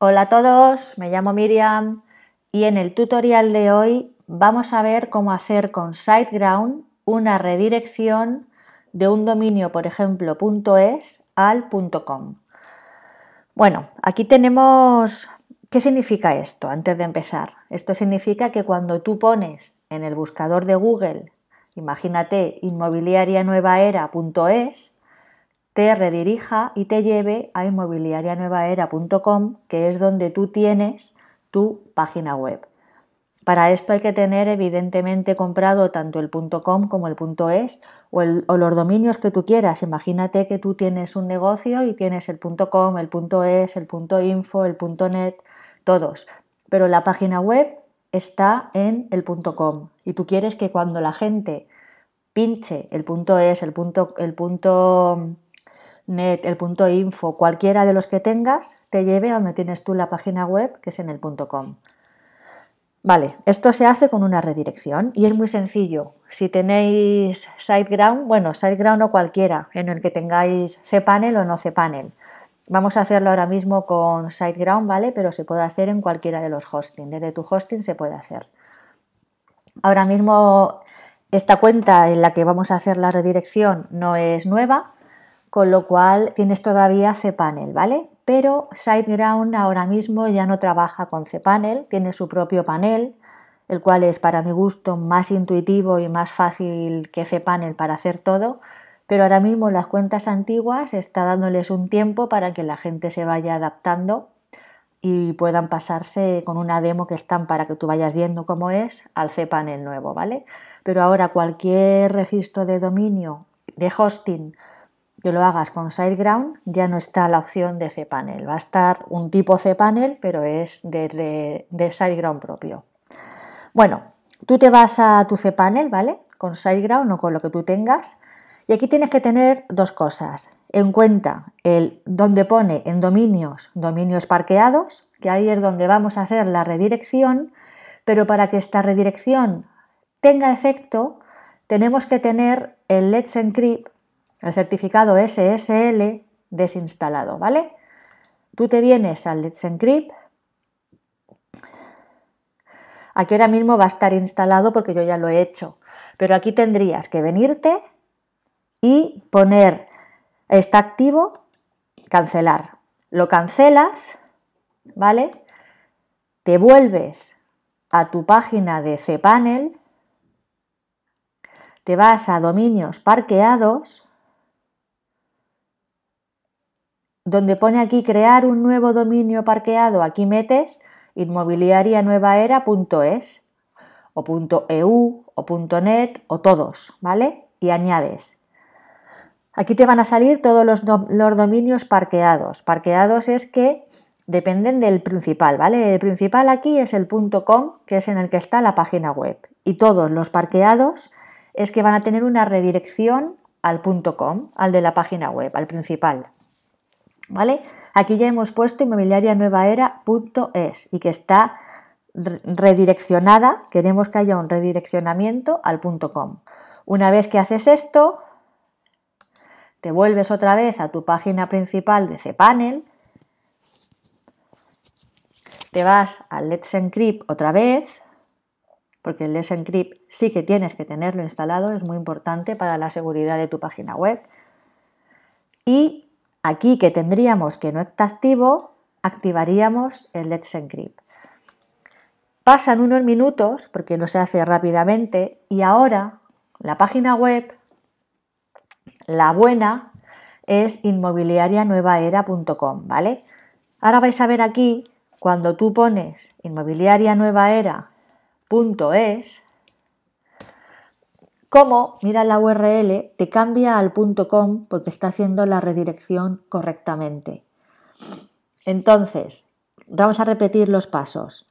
Hola a todos, me llamo Miriam y en el tutorial de hoy vamos a ver cómo hacer con SiteGround una redirección de un dominio, por ejemplo, .es al .com. Bueno, aquí tenemos... ¿Qué significa esto antes de empezar? Esto significa que cuando tú pones en el buscador de Google, imagínate inmobiliarianuevaera.es, te redirija y te lleve a inmobiliarianuevaera.com, que es donde tú tienes tu página web. Para esto hay que tener evidentemente comprado tanto el .com como el .es o, los dominios que tú quieras. Imagínate que tú tienes un negocio y tienes el .com, el .es, el .info, el .net, todos. Pero la página web está en el .com y tú quieres que cuando la gente pinche el .es, el, el punto net, el punto info, cualquiera de los que tengas, te lleve a donde tienes tú la página web, que es en el com. Vale, esto se hace con una redirección y es muy sencillo. Si tenéis SiteGround, bueno, SiteGround o cualquiera en el que tengáis cPanel o no cPanel. Vamos a hacerlo ahora mismo con SiteGround, ¿vale? Pero se puede hacer en cualquiera de los hosting. Desde tu hosting se puede hacer. Ahora mismo esta cuenta en la que vamos a hacer la redirección no es nueva, con lo cual tienes todavía cPanel, ¿vale? Pero SiteGround ahora mismo ya no trabaja con cPanel, tiene su propio panel, el cual es para mi gusto más intuitivo y más fácil que cPanel para hacer todo, pero ahora mismo las cuentas antiguas está dándoles un tiempo para que la gente se vaya adaptando y puedan pasarse con una demo que están para que tú vayas viendo cómo es al cPanel nuevo, ¿vale? Pero ahora cualquier registro de dominio, de hosting, que lo hagas con SiteGround, ya no está la opción de panel. Va a estar un tipo cPanel, pero es de, de, SiteGround propio. Bueno, tú te vas a tu cPanel, ¿vale? Con SiteGround o con lo que tú tengas. Y aquí tienes que tener dos cosas. En cuenta el donde pone en dominios, dominios parqueados, que ahí es donde vamos a hacer la redirección, pero para que esta redirección tenga efecto, tenemos que tener el Let's Encrypt el certificado SSL desinstalado, ¿vale? Tú te vienes al Let's Encrypt. Aquí ahora mismo va a estar instalado porque yo ya lo he hecho. Pero aquí tendrías que venirte y poner está activo, cancelar. Lo cancelas, ¿vale? Te vuelves a tu página de cPanel, te vas a dominios parqueados Donde pone aquí crear un nuevo dominio parqueado, aquí metes inmobiliarianuevaera.es o .eu o .net o todos, ¿vale? Y añades. Aquí te van a salir todos los, los dominios parqueados. Parqueados es que dependen del principal, ¿vale? El principal aquí es el .com, que es en el que está la página web. Y todos los parqueados es que van a tener una redirección al .com, al de la página web, al principal. ¿Vale? Aquí ya hemos puesto inmobiliarianuevaera.es y que está redireccionada, queremos que haya un redireccionamiento al .com. Una vez que haces esto, te vuelves otra vez a tu página principal de cPanel, te vas al Let's Encrypt otra vez, porque el Let's Encrypt sí que tienes que tenerlo instalado, es muy importante para la seguridad de tu página web, y Aquí que tendríamos que no está activo, activaríamos el Let's Encrypt. Pasan unos minutos, porque no se hace rápidamente, y ahora la página web, la buena, es inmobiliarianuevaera.com, ¿vale? Ahora vais a ver aquí, cuando tú pones inmobiliarianuevaera.es, cómo, mira la URL, te cambia al .com porque está haciendo la redirección correctamente. Entonces, vamos a repetir los pasos.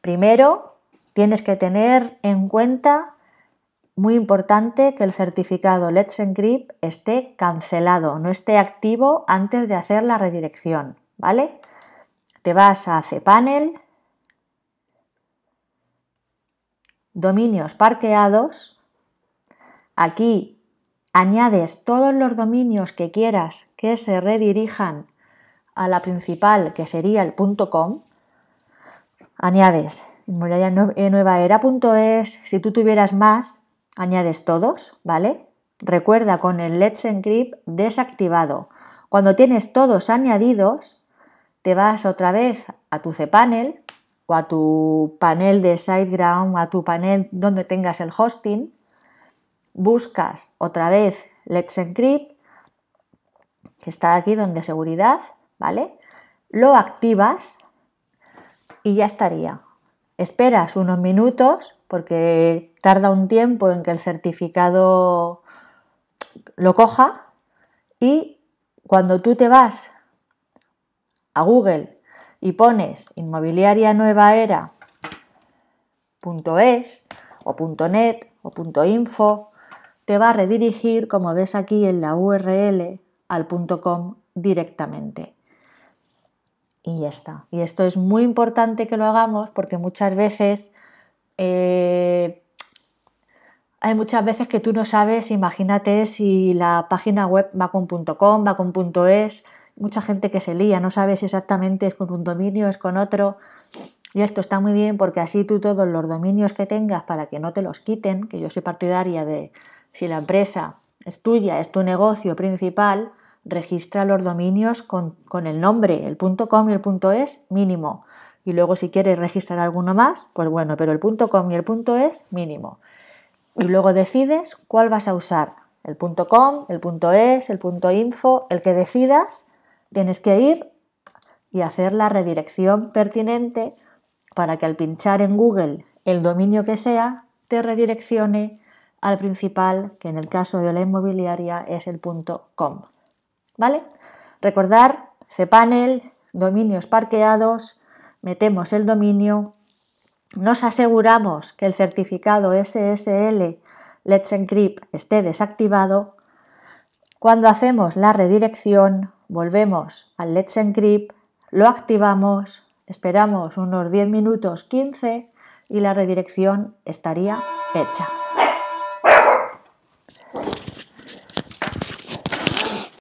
Primero, tienes que tener en cuenta, muy importante, que el certificado Let's Encrypt esté cancelado, no esté activo antes de hacer la redirección, ¿vale? Te vas a cPanel, dominios parqueados, Aquí añades todos los dominios que quieras que se redirijan a la principal, que sería el .com. Añades nuevaera.es. si tú tuvieras más, añades todos, ¿vale? Recuerda con el Let's Encrypt desactivado. Cuando tienes todos añadidos, te vas otra vez a tu cPanel o a tu panel de SiteGround, a tu panel donde tengas el hosting buscas otra vez Let's Encrypt, que está aquí donde seguridad, ¿vale? Lo activas y ya estaría. Esperas unos minutos porque tarda un tiempo en que el certificado lo coja y cuando tú te vas a Google y pones inmobiliaria nueva era.es o .net o .info te va a redirigir, como ves aquí en la URL, al .com directamente. Y ya está. Y esto es muy importante que lo hagamos porque muchas veces eh, hay muchas veces que tú no sabes, imagínate si la página web va con .com, va con .es, mucha gente que se lía, no sabes exactamente es con un dominio, es con otro. Y esto está muy bien porque así tú todos los dominios que tengas para que no te los quiten, que yo soy partidaria de, si la empresa es tuya, es tu negocio principal, registra los dominios con, el nombre, el .com y el .es mínimo. Y luego si quieres registrar alguno más, pues bueno, pero el .com y el .es mínimo. Y luego decides cuál vas a usar, el .com, el .es, el .info, el que decidas, tienes que ir y hacer la redirección pertinente para que al pinchar en Google el dominio que sea, te redireccione al principal, que en el caso de la inmobiliaria es el punto .com. ¿Vale? Recordar, cPanel, dominios parqueados, metemos el dominio, nos aseguramos que el certificado SSL Let's Encrypt esté desactivado. Cuando hacemos la redirección, volvemos al Let's Encrypt, lo activamos, esperamos unos 10 minutos 15 y la redirección estaría hecha.